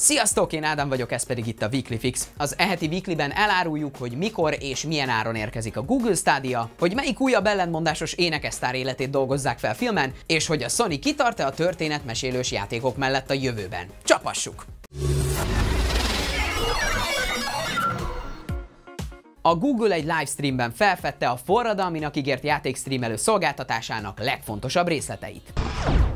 Sziasztok, én Ádám vagyok, ez pedig itt a Weekly Fix. Az eheti Weeklyben eláruljuk, hogy mikor és milyen áron érkezik a Google Stadia, hogy melyik újabb ellentmondásos énekesztár életét dolgozzák fel filmen, és hogy a Sony kitart-e a történetmesélős játékok mellett a jövőben. Csapassuk! A Google egy livestreamben felfedte a forradalminak ígért játékstreamelő szolgáltatásának legfontosabb részleteit.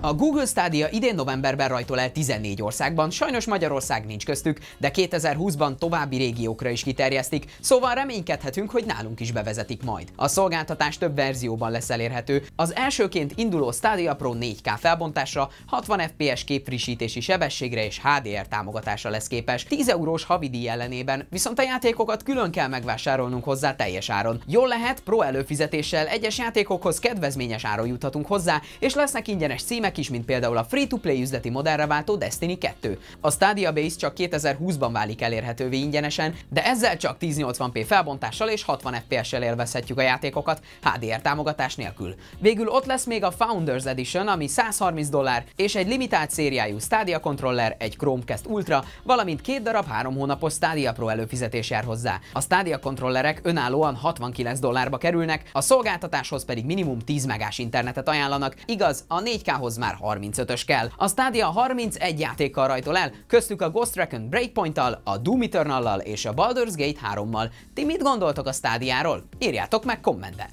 A Google Stadia idén novemberben rajtol el 14 országban, sajnos Magyarország nincs köztük, de 2020-ban további régiókra is kiterjesztik, szóval reménykedhetünk, hogy nálunk is bevezetik majd. A szolgáltatás több verzióban lesz elérhető. Az elsőként induló Stadia Pro 4K felbontásra, 60 FPS képfrissítési sebességre és HDR támogatásra lesz képes. 10 eurós havidi ellenében, viszont a játékokat külön kell megvásárolnunk hozzá teljes áron. Jól lehet, pro előfizetéssel egyes játékokhoz kedvezményes áron juthatunk hozzá, és lesznek ingyenes címek példák is, mint például a free-to-play üzleti modellre váltó Destiny 2. A Stadia Base csak 2020-ban válik elérhetővé ingyenesen, de ezzel csak 1080p felbontással és 60 FPS-sel élvezhetjük a játékokat HDR támogatás nélkül. Végül ott lesz még a Founders Edition, ami 130 dollár, és egy limitált szériájú Stadia controller, egy Chromecast Ultra, valamint két darab három hónapos Stadia Pro előfizetés jár hozzá. A Stadia kontrollerek önállóan 69 dollárba kerülnek, a szolgáltatáshoz pedig minimum 10 megás internetet ajánlanak, igaz, a 4K-hoz már 35-ös kell. A Stadia 31 játékkal rajtol el, köztük a Ghost Recon Breakpoint-tal, a Doom eternal és a Baldur's Gate 3-mal. Ti mit gondoltok a stádiáról? Írjátok meg kommentben!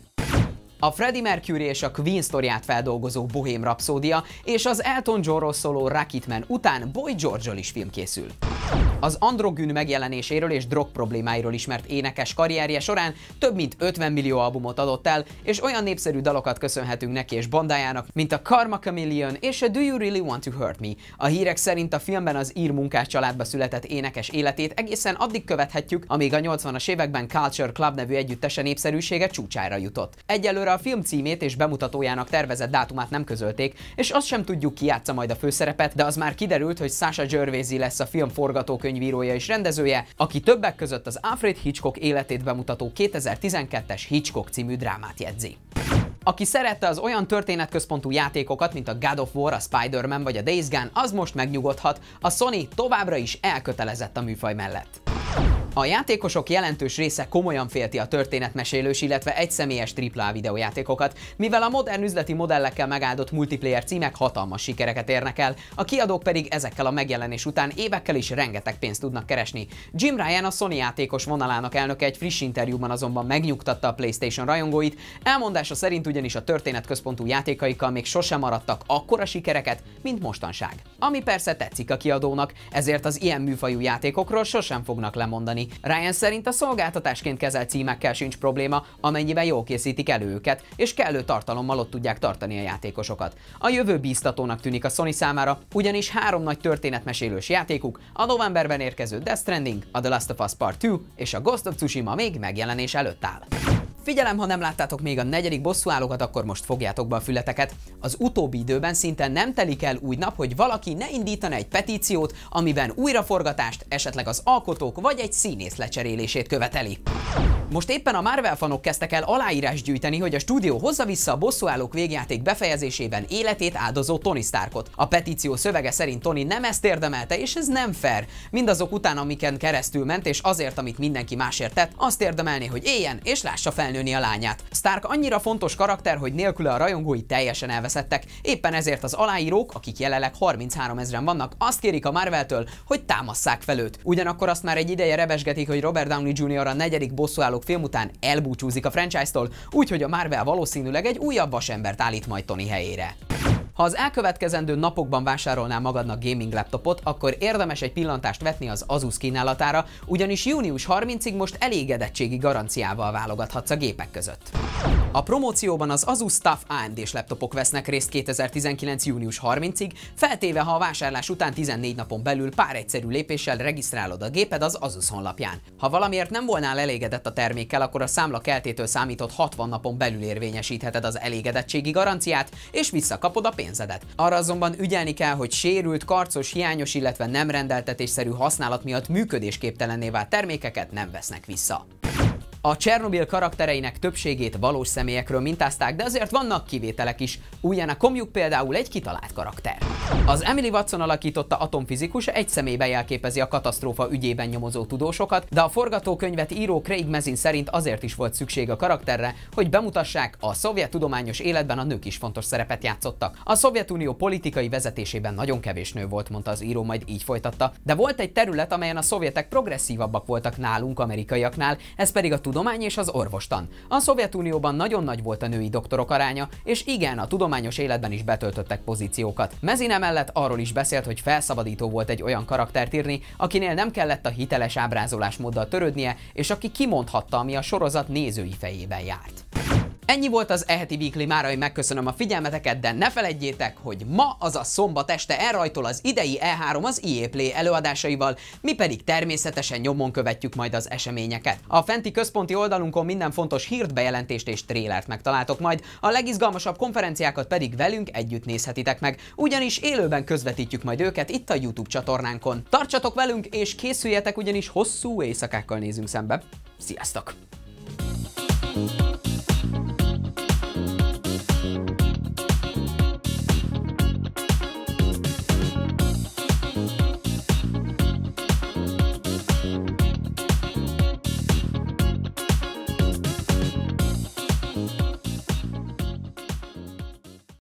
A Freddie Mercury és a Queen sztoriát feldolgozó Bohém Rapszódia és az Elton Johnról szóló Rocketman után Boy george is film készül. Az androgyn megjelenéséről és drog problémáiról ismert énekes karrierje során több mint 50 millió albumot adott el, és olyan népszerű dalokat köszönhetünk neki és bandájának, mint a Karma Chameleon és a Do You Really Want to Hurt Me. A hírek szerint a filmben az ír munkás családba született énekes életét egészen addig követhetjük, amíg a 80-as években Culture Club nevű együttese népszerűsége csúcsára jutott. Egyelőre a film címét és bemutatójának tervezett dátumát nem közölték, és azt sem tudjuk ki játsza majd a főszerepet, de az már kiderült, hogy Sasha Gervaisi lesz a film forgatókönyve forgatókönyvírója és rendezője, aki többek között az Alfred Hitchcock életét bemutató 2012-es Hitchcock című drámát jegyzi. Aki szerette az olyan történetközpontú játékokat, mint a God of War, a Spider-Man vagy a Days Gone, az most megnyugodhat, a Sony továbbra is elkötelezett a műfaj mellett. A játékosok jelentős része komolyan félti a történetmesélős, illetve egyszemélyes AAA videójátékokat, mivel a modern üzleti modellekkel megáldott multiplayer címek hatalmas sikereket érnek el, a kiadók pedig ezekkel a megjelenés után évekkel is rengeteg pénzt tudnak keresni. Jim Ryan a Sony játékos vonalának elnöke egy friss interjúban azonban megnyugtatta a PlayStation rajongóit, elmondása szerint ugyanis a történetközpontú játékaikkal még sosem maradtak akkora sikereket, mint mostanság. Ami persze tetszik a kiadónak, ezért az ilyen műfajú játékokról sosem fognak lemondani, Ryan szerint a szolgáltatásként kezelt címekkel sincs probléma, amennyiben jól készítik elő őket, és kellő tartalommal ott tudják tartani a játékosokat. A jövő bíztatónak tűnik a Sony számára, ugyanis három nagy történetmesélős játékuk, a novemberben érkező Death Stranding, a The Last of Us Part 2 és a Ghost of Tsushima még megjelenés előtt áll. Figyelem, ha nem láttátok még a negyedik bosszúállókat, akkor most fogjátok be a fületeket. Az utóbbi időben szinte nem telik el úgy nap, hogy valaki ne indítana egy petíciót, amiben újraforgatást, esetleg az alkotók vagy egy színész lecserélését követeli. Most éppen a Marvel fanok kezdtek el aláírás gyűjteni, hogy a stúdió hozza vissza a bosszúállók végjáték befejezésében életét áldozó Tony Starkot. A petíció szövege szerint Tony nem ezt érdemelte, és ez nem fair. Mindazok után, amiken keresztül ment, és azért, amit mindenki másért tett, azt érdemelné, hogy éljen, és lássa felnőni a lányát. Stark annyira fontos karakter, hogy nélküle a rajongói teljesen elveszettek. Éppen ezért az aláírók, akik jelenleg 33 ezeren vannak, azt kérik a Marveltől, hogy támasszák fel őt. Ugyanakkor azt már egy ideje rebesgetik, hogy Robert Downey Jr. a negyedik bosszúálló Ragnarok film után elbúcsúzik a franchise-tól, úgyhogy a Marvel valószínűleg egy újabb vasembert állít majd Tony helyére. Ha az elkövetkezendő napokban vásárolnál magadnak gaming laptopot, akkor érdemes egy pillantást vetni az Asus kínálatára, ugyanis június 30-ig most elégedettségi garanciával válogathatsz a gépek között. A promócióban az Asus Staff AMD-s laptopok vesznek részt 2019. június 30-ig, feltéve ha a vásárlás után 14 napon belül pár egyszerű lépéssel regisztrálod a géped az Asus honlapján. Ha valamiért nem volnál elégedett a termékkel, akkor a számla keltétől számított 60 napon belül érvényesítheted az elégedettségi garanciát, és visszakapod a pénzt pénzedet. Arra azonban ügyelni kell, hogy sérült, karcos, hiányos, illetve nem rendeltetésszerű használat miatt működésképtelenné vált termékeket nem vesznek vissza. A Csernobil karaktereinek többségét valós személyekről mintázták, de azért vannak kivételek is. Újján komjuk például egy kitalált karakter. Az Emily Watson alakította atomfizikus egy személybe jelképezi a katasztrófa ügyében nyomozó tudósokat, de a forgatókönyvet író Craig Mezin szerint azért is volt szükség a karakterre, hogy bemutassák, a szovjet tudományos életben a nők is fontos szerepet játszottak. A Szovjetunió politikai vezetésében nagyon kevés nő volt, mondta az író, majd így folytatta. De volt egy terület, amelyen a szovjetek progresszívabbak voltak nálunk, amerikaiaknál, ez pedig a tudomány és az orvostan. A Szovjetunióban nagyon nagy volt a női doktorok aránya, és igen, a tudományos életben is betöltöttek pozíciókat. Mezine mellett arról is beszélt, hogy felszabadító volt egy olyan karaktert írni, akinél nem kellett a hiteles ábrázolásmóddal törődnie, és aki kimondhatta, ami a sorozat nézői fejében járt. Ennyi volt az eheti Weekly mára, hogy megköszönöm a figyelmeteket, de ne felejtjétek, hogy ma, az a szombat este elrajtol az idei E3 az EA Play előadásaival, mi pedig természetesen nyomon követjük majd az eseményeket. A fenti központi oldalunkon minden fontos hírt, bejelentést és trélert megtaláltok majd, a legizgalmasabb konferenciákat pedig velünk együtt nézhetitek meg, ugyanis élőben közvetítjük majd őket itt a YouTube csatornánkon. Tartsatok velünk és készüljetek, ugyanis hosszú éjszakákkal nézünk szembe. Sziasztok! thank you